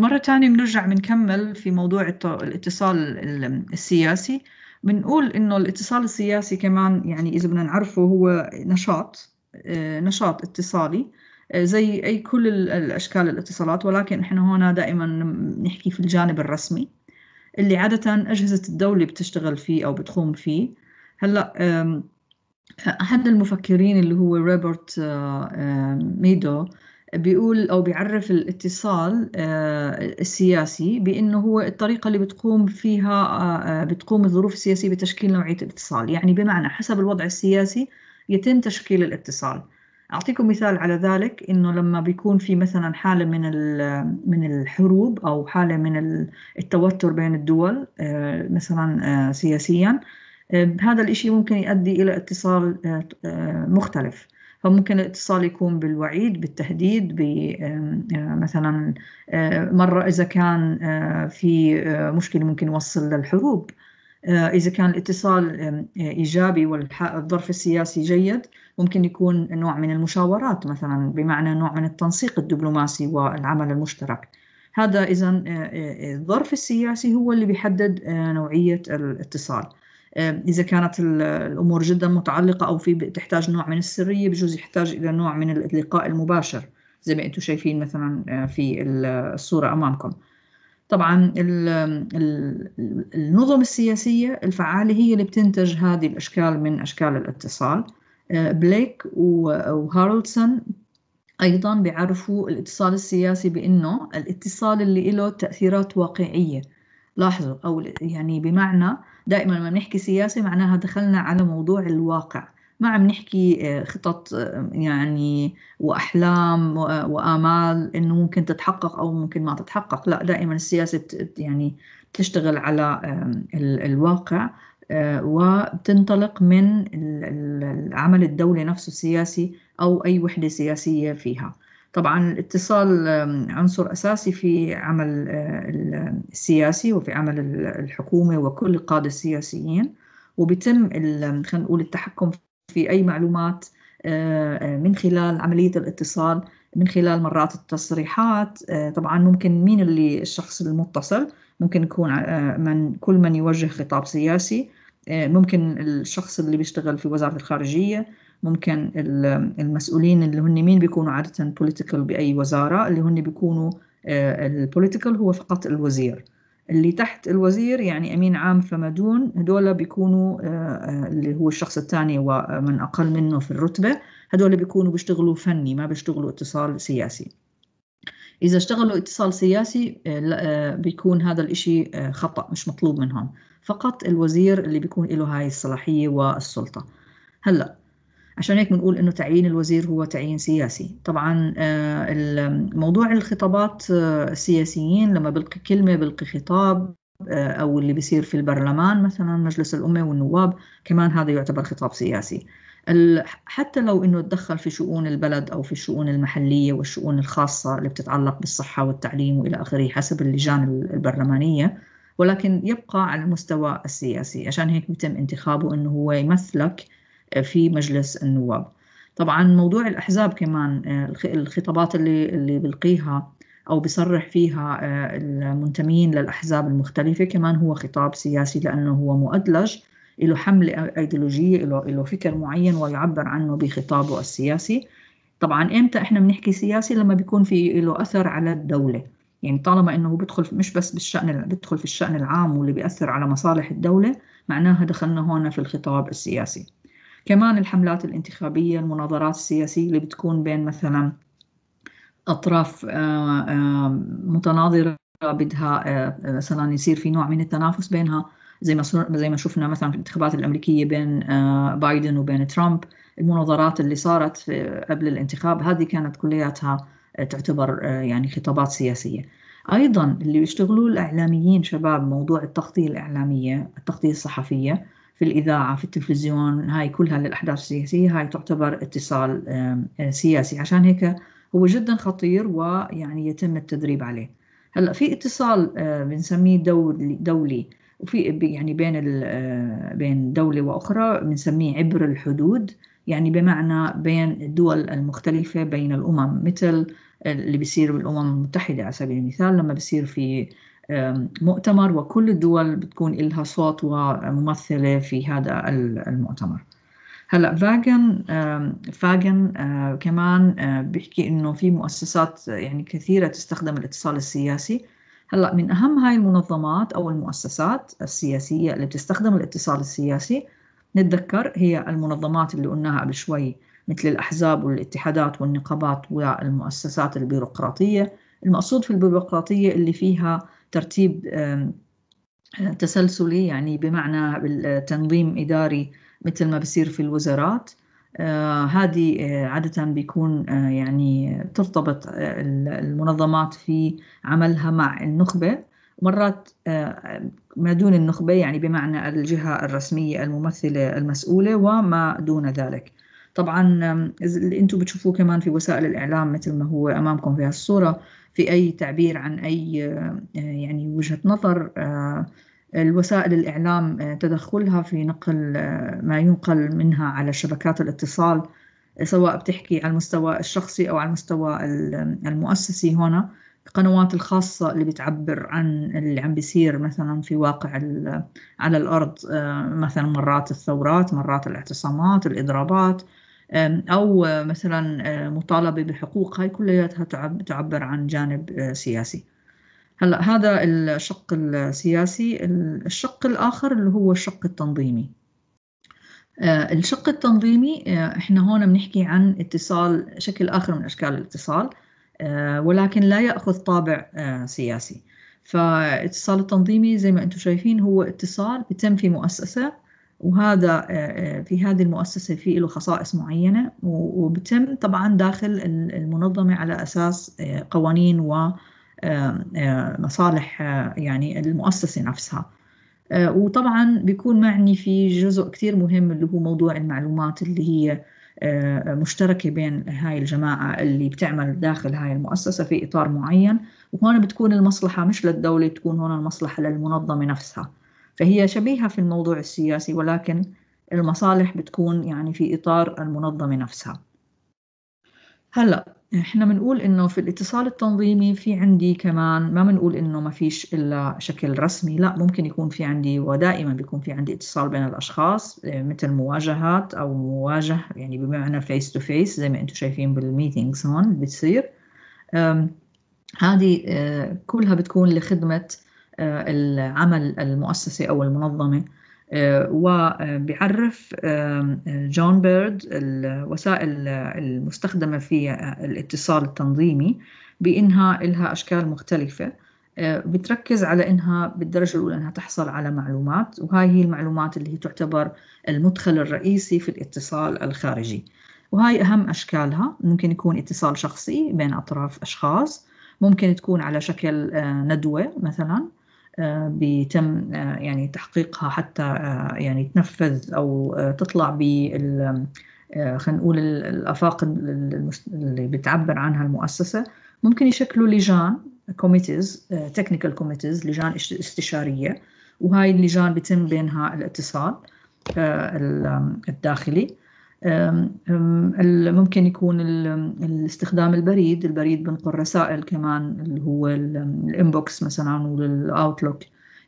مرة تانية بنرجع بنكمل في موضوع الاتصال السياسي بنقول إنه الاتصال السياسي كمان يعني إذا بدنا نعرفه هو نشاط آه، نشاط اتصالي آه، زي أي كل الأشكال الاتصالات ولكن إحنا هنا دائما نحكي في الجانب الرسمي اللي عادة أجهزة الدولة بتشتغل فيه أو بتقوم فيه هلأ أحد المفكرين اللي هو روبرت آه، ميدو بيقول أو بيعرف الاتصال آه، السياسي بأنه هو الطريقة اللي بتقوم فيها آه، آه، بتقوم الظروف السياسية بتشكيل نوعية الاتصال يعني بمعنى حسب الوضع السياسي يتم تشكيل الاتصال أعطيكم مثال على ذلك إنه لما بيكون في مثلا حالة من من الحروب أو حالة من التوتر بين الدول مثلا سياسيا هذا الإشي ممكن يؤدي إلى اتصال مختلف فممكن الاتصال يكون بالوعيد بالتهديد آه، مثلا آه، مرة إذا كان آه، في مشكلة ممكن يوصل للحروب إذا كان الاتصال إيجابي والظرف السياسي جيد ممكن يكون نوع من المشاورات مثلا بمعنى نوع من التنسيق الدبلوماسي والعمل المشترك هذا إذا الظرف السياسي هو اللي بيحدد نوعية الاتصال اذا كانت الامور جدا متعلقه او في تحتاج نوع من السريه بجوز يحتاج الى نوع من اللقاء المباشر زي ما انتم شايفين مثلا آه، في الصوره امامكم طبعا النظم السياسيه الفعاله هي اللي بتنتج هذه الاشكال من اشكال الاتصال آه، بليك وهارلسون ايضا بيعرفوا الاتصال السياسي بانه الاتصال اللي له تاثيرات واقعيه لاحظوا أو يعني بمعنى دائما لما بنحكي سياسة معناها دخلنا على موضوع الواقع ما عم نحكي آه، خطط آه، يعني وأحلام وآمال إنه ممكن تتحقق أو ممكن ما تتحقق لا دائما السياسة يعني تشتغل على الواقع آه، وبتنطلق من العمل الدولي نفسه السياسي أو أي وحدة سياسية فيها طبعا الاتصال عنصر أساسي في عمل آه، السياسي وفي عمل الحكومة وكل القادة السياسيين وبيتم خلينا نقول التحكم في أي معلومات آه، آه، من خلال عملية الاتصال من خلال مرات التصريحات طبعا ممكن مين اللي الشخص المتصل ممكن يكون من كل من يوجه خطاب سياسي ممكن الشخص اللي بيشتغل في وزارة الخارجية ممكن المسؤولين اللي هن مين بيكونوا عادة بوليتيكال بأي وزارة اللي هن بيكونوا البوليتيكال آه، هو فقط الوزير اللي تحت الوزير يعني أمين عام فما دون هدول بيكونوا آه، آه، اللي هو الشخص الثاني ومن أقل منه في الرتبة هدول بيكونوا بيشتغلوا فني ما بيشتغلوا اتصال سياسي إذا اشتغلوا اتصال سياسي بيكون هذا الإشي خطأ مش مطلوب منهم فقط الوزير اللي بيكون له هاي الصلاحية والسلطة هلأ عشان هيك بنقول انه تعيين الوزير هو تعيين سياسي طبعا آه، موضوع الخطابات آه، السياسيين لما بلقي كلمه بلقي خطاب آه، او اللي بيصير في البرلمان مثلا مجلس الامه والنواب كمان هذا يعتبر خطاب سياسي حتى لو انه تدخل في شؤون البلد او في الشؤون المحليه والشؤون الخاصه اللي بتتعلق بالصحه والتعليم والى اخره حسب اللجان البرلمانيه ولكن يبقى على المستوى السياسي عشان هيك بيتم انتخابه انه هو يمثلك في مجلس النواب طبعا موضوع الأحزاب كمان آه، الخطابات اللي, اللي بلقيها أو بصرح فيها آه، المنتمين للأحزاب المختلفة كمان هو خطاب سياسي لأنه هو مؤدلج له حملة أيديولوجية له فكر معين ويعبر عنه بخطابه السياسي طبعا إمتى إحنا بنحكي سياسي لما بيكون في له أثر على الدولة يعني طالما انه بدخل مش بس بالشان بدخل في الشان العام واللي بياثر على مصالح الدوله معناها دخلنا هون في الخطاب السياسي كمان الحملات الانتخابية المناظرات السياسية اللي بتكون بين مثلا أطراف آه، آه، متناظرة بدها آه، مثلا يصير في نوع من التنافس بينها زي ما زي ما شفنا مثلا في الانتخابات الامريكيه بين بايدن وبين ترامب المناظرات اللي صارت قبل الانتخاب هذه كانت كلياتها تعتبر يعني خطابات سياسيه ايضا اللي بيشتغلوا الاعلاميين شباب موضوع التغطيه الاعلاميه التغطيه الصحفيه في الإذاعة في التلفزيون هاي كلها للأحداث السياسية هاي تعتبر اتصال سياسي عشان هيك هو جدا خطير ويعني يتم التدريب عليه هلا في اتصال آه، بنسميه دولي, دولي وفي يعني بين آه، بين دولة وأخرى بنسميه عبر الحدود يعني بمعنى بين الدول المختلفة بين الأمم مثل اللي بيصير بالأمم المتحدة على سبيل المثال لما بيصير في مؤتمر وكل الدول بتكون لها صوت وممثلة في هذا المؤتمر هلا فاجن فاجن كمان بيحكي انه في مؤسسات يعني كثيره تستخدم الاتصال السياسي هلا من اهم هاي المنظمات او المؤسسات السياسيه اللي بتستخدم الاتصال السياسي نتذكر هي المنظمات اللي قلناها قبل شوي مثل الاحزاب والاتحادات والنقابات والمؤسسات البيروقراطيه المقصود في البيروقراطيه اللي فيها ترتيب تسلسلي يعني بمعنى تنظيم إداري مثل ما بصير في الوزارات آه، هذه آه، عادة بيكون آه، يعني ترتبط المنظمات في عملها مع النخبة مرات ما دون النخبة يعني بمعنى الجهة الرسمية الممثلة المسؤولة وما دون ذلك طبعا اللي انتم بتشوفوه كمان في وسائل الإعلام مثل ما هو أمامكم في هالصورة في أي تعبير عن أي آه، يعني وجهة نظر آه، الوسائل الإعلام آه، تدخلها في نقل ما ينقل منها على شبكات الاتصال سواء بتحكي على المستوى الشخصي أو على المستوى المؤسسي هنا القنوات الخاصة اللي بتعبر عن اللي عم بيصير مثلا في واقع على الأرض مثلا مرات الثورات مرات الاعتصامات الإضرابات أو مثلا آه، مطالبة بحقوق هاي كلياتها تعبر عن جانب آه، سياسي هلا هذا الشق السياسي الشق الآخر اللي هو الشق التنظيمي آه، الشق التنظيمي احنا هون بنحكي عن اتصال شكل آخر من أشكال الاتصال ولكن لا يأخذ طابع سياسي فالاتصال التنظيمي زي ما انتم شايفين هو اتصال بتم في مؤسسة وهذا آه، آه، في هذه المؤسسة في له خصائص معينة وبتم طبعا داخل المنظمة على أساس آه، قوانين ومصالح يعني المؤسسة نفسها وطبعا بيكون معني في جزء كتير مهم اللي هو موضوع المعلومات اللي هي مشتركة بين هاي الجماعة اللي بتعمل داخل هاي المؤسسة في إطار معين وهون بتكون المصلحة مش للدولة بتكون هون المصلحة للمنظمة نفسها فهي شبيهة في الموضوع السياسي ولكن المصالح بتكون يعني في إطار المنظمة نفسها هلأ احنا بنقول انه في الاتصال التنظيمي في عندي كمان ما بنقول انه ما فيش الا شكل رسمي لا ممكن يكون في عندي ودائما بيكون في عندي اتصال بين الاشخاص مثل مواجهات او مواجه يعني بمعنى فيس تو فيس زي ما انتم شايفين بالميتينجز هون بتصير هذه آه، كلها بتكون لخدمه آه، العمل المؤسسي أو المنظمة آه، وبيعرف آه، جون بيرد الوسائل المستخدمة في الاتصال التنظيمي بأنها لها أشكال مختلفة بتركز على انها بالدرجه الاولى انها تحصل على معلومات وهاي هي المعلومات اللي هي تعتبر المدخل الرئيسي في الاتصال الخارجي وهاي اهم اشكالها ممكن يكون اتصال شخصي بين اطراف اشخاص ممكن تكون على شكل ندوه مثلا بيتم آه، يعني تحقيقها حتى آه، يعني تنفذ او آه، تطلع بال خلينا نقول الافاق اللي بتعبر عنها المؤسسه ممكن يشكلوا لجان كوميتيز تكنيكال كوميتيز لجان استشاريه وهاي اللجان بيتم بينها الاتصال الداخلي ممكن يكون الاستخدام البريد البريد بنقل رسائل كمان اللي هو الانبوكس مثلا والاوتلوك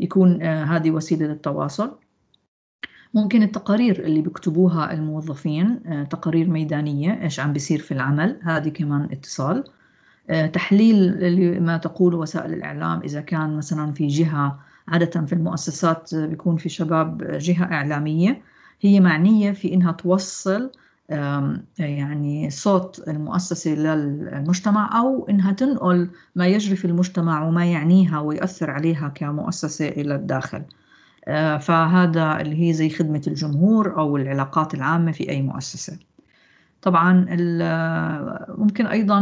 يكون آه، هذه وسيله للتواصل ممكن التقارير اللي بيكتبوها الموظفين آه، تقارير ميدانيه ايش عم بيصير في العمل هذه كمان اتصال آه، تحليل ما تقوله وسائل الاعلام اذا كان مثلا في جهه عاده في المؤسسات بيكون في شباب جهه اعلاميه هي معنية في إنها توصل يعني صوت المؤسسة للمجتمع أو إنها تنقل ما يجري في المجتمع وما يعنيها ويأثر عليها كمؤسسة إلى الداخل آه، فهذا اللي هي زي خدمة الجمهور أو العلاقات العامة في أي مؤسسة طبعا آه، ممكن أيضا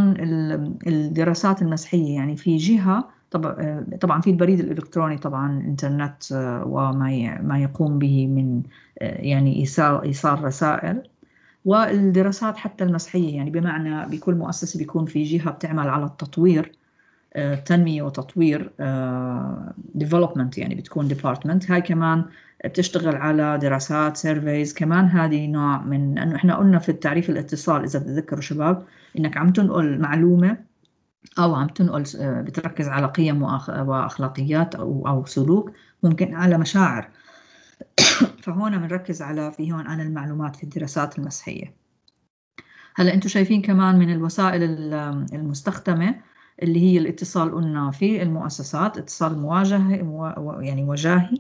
الدراسات المسحية يعني في جهة طبعا طبعا في البريد الالكتروني طبعا انترنت آه، وما ما يقوم به من آه، يعني ايصال ايصال رسائل والدراسات حتى المسحيه يعني بمعنى بكل مؤسسه بيكون في جهه بتعمل على التطوير آه، تنميه وتطوير ديفلوبمنت يعني بتكون ديبارتمنت هاي كمان بتشتغل على دراسات سيرفيز كمان هذه نوع من انه احنا قلنا في التعريف الاتصال اذا بتتذكروا شباب انك عم تنقل معلومه أو عم تنقل آه، بتركز على قيم وأخلاقيات أو أو سلوك ممكن على مشاعر فهون بنركز على في هون عن المعلومات في الدراسات المسحية هلا انتم شايفين كمان من الوسائل المستخدمة اللي هي الاتصال قلنا في المؤسسات اتصال مواجهة يعني وجاهي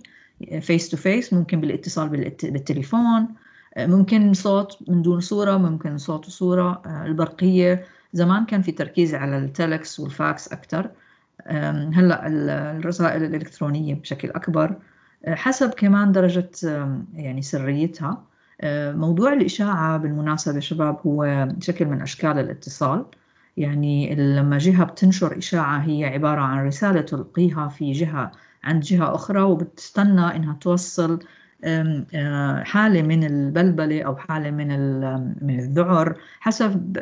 فيس تو فيس ممكن بالاتصال بالتليفون آه، ممكن صوت من دون صورة ممكن صوت وصورة آه، البرقية زمان كان في تركيز على التلكس والفاكس أكثر هلا الرسائل الإلكترونية بشكل أكبر أه، حسب كمان درجة يعني سريتها أه، موضوع الإشاعة بالمناسبة شباب هو شكل من أشكال الاتصال يعني لما جهة بتنشر إشاعة هي عبارة عن رسالة تلقيها في جهة عند جهة أخرى وبتستنى إنها توصل أه، حالة من البلبلة أو حالة من من الذعر حسب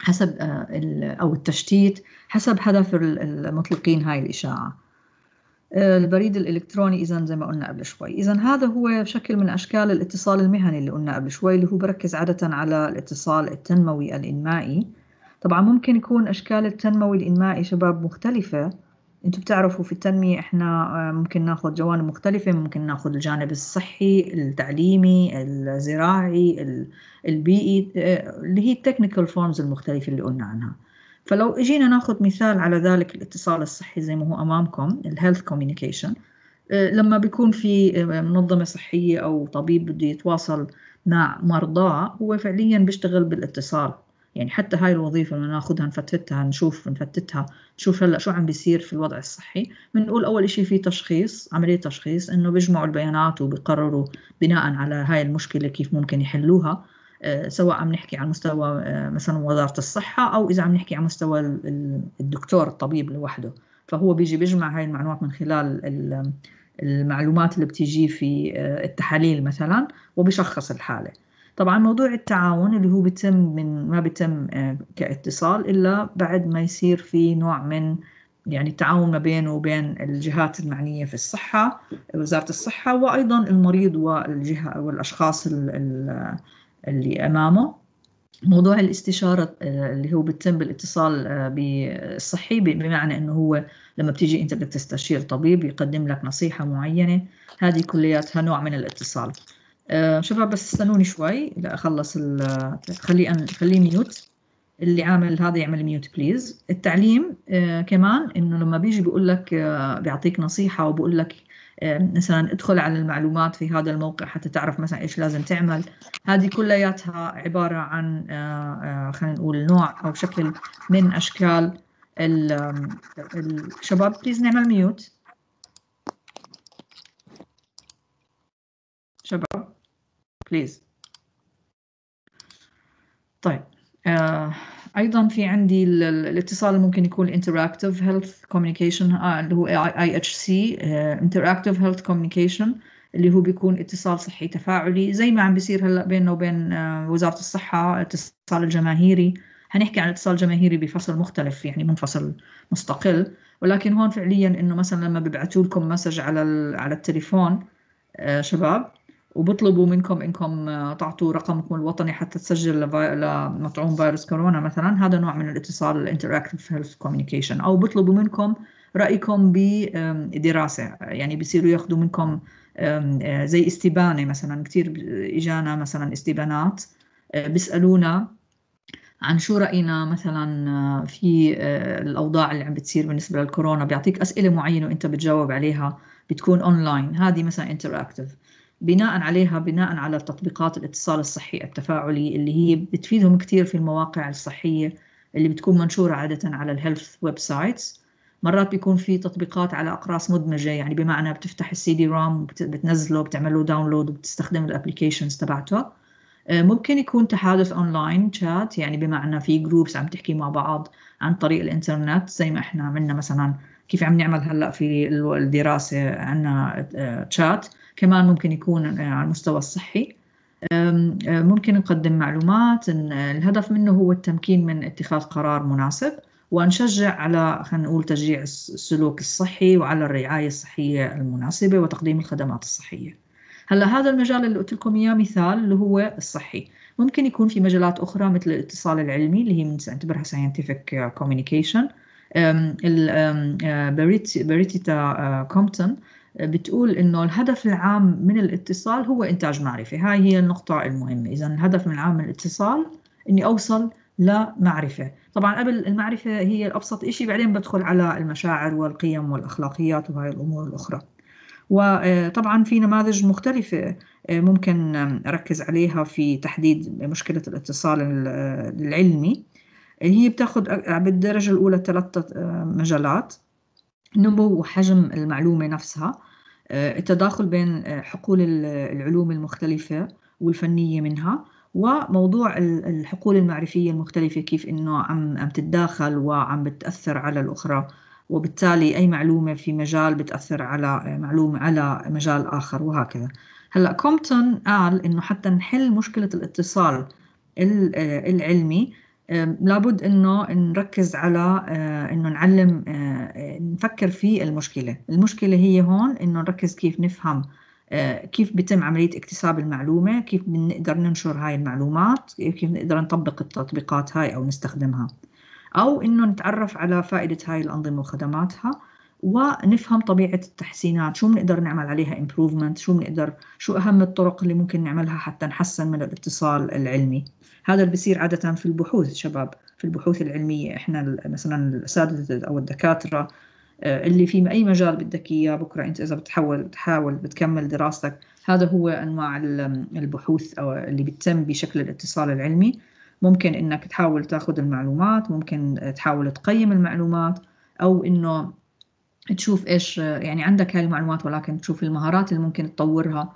حسب آه، أو التشتيت حسب هدف المطلقين هاي الإشاعة آه، البريد الإلكتروني إذا زي ما قلنا قبل شوي إذا هذا هو شكل من أشكال الاتصال المهني اللي قلنا قبل شوي اللي هو بركز عادة على الاتصال التنموي الإنمائي طبعا ممكن يكون أشكال التنموي الإنمائي شباب مختلفة انتم بتعرفوا في التنمية احنا آه، ممكن ناخذ جوانب مختلفة ممكن ناخذ الجانب الصحي التعليمي الزراعي البيئي آه، اللي هي التكنيكال فورمز المختلفة اللي قلنا عنها فلو اجينا ناخذ مثال على ذلك الاتصال الصحي زي ما هو امامكم الهيلث آه، كوميونيكيشن لما بيكون في منظمة صحية او طبيب بده يتواصل مع مرضاه هو فعليا بيشتغل بالاتصال يعني حتى هاي الوظيفة اللي ناخذها نفتتها نشوف نفتتها نشوف هلا شو عم بيصير في الوضع الصحي بنقول أول إشي في تشخيص عملية تشخيص إنه بيجمعوا البيانات وبقرروا بناء على هاي المشكلة كيف ممكن يحلوها آه، سواء عم نحكي على مستوى آه، مثلا وزارة الصحة أو إذا عم نحكي على مستوى الدكتور الطبيب لوحده فهو بيجي بيجمع هاي المعلومات من خلال المعلومات اللي بتيجي في آه، التحاليل مثلا وبشخص الحالة طبعا موضوع التعاون اللي هو بيتم من ما بيتم آه، كاتصال إلا بعد ما يصير في نوع من يعني التعاون ما بينه وبين الجهات المعنية في الصحة وزارة الصحة وأيضا المريض والجهة والأشخاص اللي أمامه موضوع الاستشارة آه، اللي هو بتم بالاتصال آه، بالصحي بمعنى أنه هو لما بتيجي أنت بدك تستشير طبيب يقدم لك نصيحة معينة هذه كلياتها نوع من الاتصال آه، شباب بس استنوني شوي لا اخلص خلي أن... خليه ميوت اللي عامل هذا يعمل ميوت بليز التعليم آه، كمان انه لما بيجي بيقول لك آه، بيعطيك نصيحه وبقول لك مثلا ادخل على المعلومات في هذا الموقع حتى تعرف مثلا ايش لازم تعمل هذه كلياتها عباره عن خلينا نقول نوع او شكل من اشكال الشباب بليز نعمل ميوت شباب بليز طيب آه ايضا في عندي الاتصال اللي ممكن يكون interactive هيلث آه، كوميونيكيشن اللي هو اي اتش سي انتراكتيف هيلث كوميونيكيشن اللي هو بيكون اتصال صحي تفاعلي زي ما عم بيصير هلا بيننا وبين آه، وزاره الصحه الاتصال الجماهيري هنحكي عن الاتصال الجماهيري بفصل مختلف يعني منفصل مستقل ولكن هون فعليا انه مثلا لما ببعثوا لكم مسج على على التليفون آه، شباب وبطلبوا منكم انكم آه، تعطوا رقمكم الوطني حتى تسجل لمطعوم فيروس كورونا مثلا هذا نوع من الاتصال الانتراكتيف هيلث كوميونيكيشن او بطلبوا منكم رايكم بدراسه يعني بصيروا ياخذوا منكم آه، زي استبانه مثلا كثير اجانا مثلا استبانات آه، بيسالونا عن شو راينا مثلا في الاوضاع اللي عم بتصير بالنسبه للكورونا بيعطيك اسئله معينه وانت بتجاوب عليها بتكون اونلاين هذه مثلا انتراكتيف بناء عليها بناء على تطبيقات الاتصال الصحي التفاعلي اللي هي بتفيدهم كثير في المواقع الصحية اللي بتكون منشورة عادة على الهيلث ويب سايتس مرات بيكون في تطبيقات على أقراص مدمجة يعني بمعنى بتفتح السي دي روم بتنزله بتعمله داونلود وبتستخدم الابلكيشنز تبعته آه، ممكن يكون تحادث اونلاين شات يعني بمعنى في جروبس عم تحكي مع بعض عن طريق الانترنت زي ما احنا عملنا مثلا كيف عم نعمل هلا في الدراسه عندنا شات آه، كمان ممكن يكون على المستوى الصحي أه، ممكن نقدم معلومات الهدف منه هو التمكين من اتخاذ قرار مناسب ونشجع على خلينا نقول تشجيع السلوك الصحي وعلى الرعاية الصحية المناسبة وتقديم الخدمات الصحية هلا هذا المجال اللي قلت لكم اياه مثال اللي هو الصحي ممكن يكون في مجالات اخرى مثل الاتصال العلمي اللي هي بنعتبرها ساينتفك كوميونيكيشن بريتيتا كومبتون بتقول انه الهدف العام من الاتصال هو انتاج معرفه هاي هي النقطه المهمه اذا الهدف من العام من الاتصال اني اوصل لمعرفة طبعا قبل المعرفة هي الأبسط شيء بعدين بدخل على المشاعر والقيم والأخلاقيات وهاي الأمور الأخرى وطبعا في نماذج مختلفة آه، ممكن أركز عليها في تحديد مشكلة الاتصال العلمي هي بتاخذ بالدرجة الأولى ثلاثة آه، مجالات نمو وحجم المعلومة نفسها آه، التداخل بين آه، حقول العلوم المختلفة والفنية منها وموضوع الحقول المعرفية المختلفة كيف إنه عم عم تتداخل وعم بتأثر على الأخرى وبالتالي أي معلومة في مجال بتأثر على آه، معلومة على مجال آخر وهكذا هلا كومبتون قال إنه حتى نحل مشكلة الاتصال العلمي لابد انه نركز على آه، انه نعلم آه، نفكر في المشكله المشكله هي هون انه نركز كيف نفهم آه، كيف بتم عملية اكتساب المعلومة كيف بنقدر ننشر هاي المعلومات كيف بنقدر نطبق التطبيقات هاي أو نستخدمها أو إنه نتعرف على فائدة هاي الأنظمة وخدماتها ونفهم طبيعة التحسينات شو بنقدر نعمل عليها improvement شو بنقدر شو أهم الطرق اللي ممكن نعملها حتى نحسن من الاتصال العلمي هذا اللي بصير عادة في البحوث شباب في البحوث العلمية إحنا مثلا الأساتذة أو الدكاترة آه، اللي في أي مجال بدك إياه بكرة أنت إذا بتحاول تحاول بتكمل دراستك هذا هو أنواع البحوث أو اللي بتتم بشكل الاتصال العلمي ممكن إنك تحاول تاخذ المعلومات ممكن تحاول تقيم المعلومات أو إنه تشوف ايش يعني عندك هاي المعلومات ولكن تشوف المهارات اللي ممكن تطورها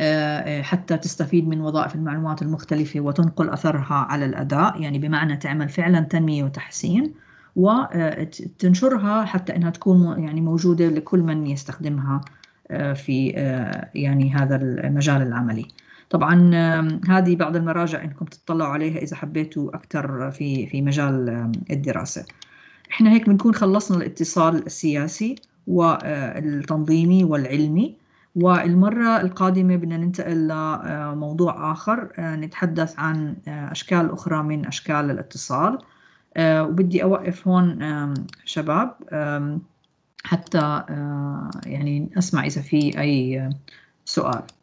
آه، آه، حتى تستفيد من وظائف المعلومات المختلفة وتنقل أثرها على الأداء يعني بمعنى تعمل فعلا تنمية وتحسين وتنشرها آه، حتى انها تكون يعني موجوده لكل من يستخدمها في يعني هذا المجال العملي. طبعا هذه بعض المراجع انكم تطلعوا عليها اذا حبيتوا اكثر في في مجال الدراسه. احنا هيك بنكون خلصنا الاتصال السياسي والتنظيمي آه، والعلمي والمرة القادمة بدنا ننتقل لموضوع آه، آخر آه، نتحدث عن أشكال أخرى من أشكال الاتصال وبدي أوقف هون شباب حتى يعني أسمع إذا في أي سؤال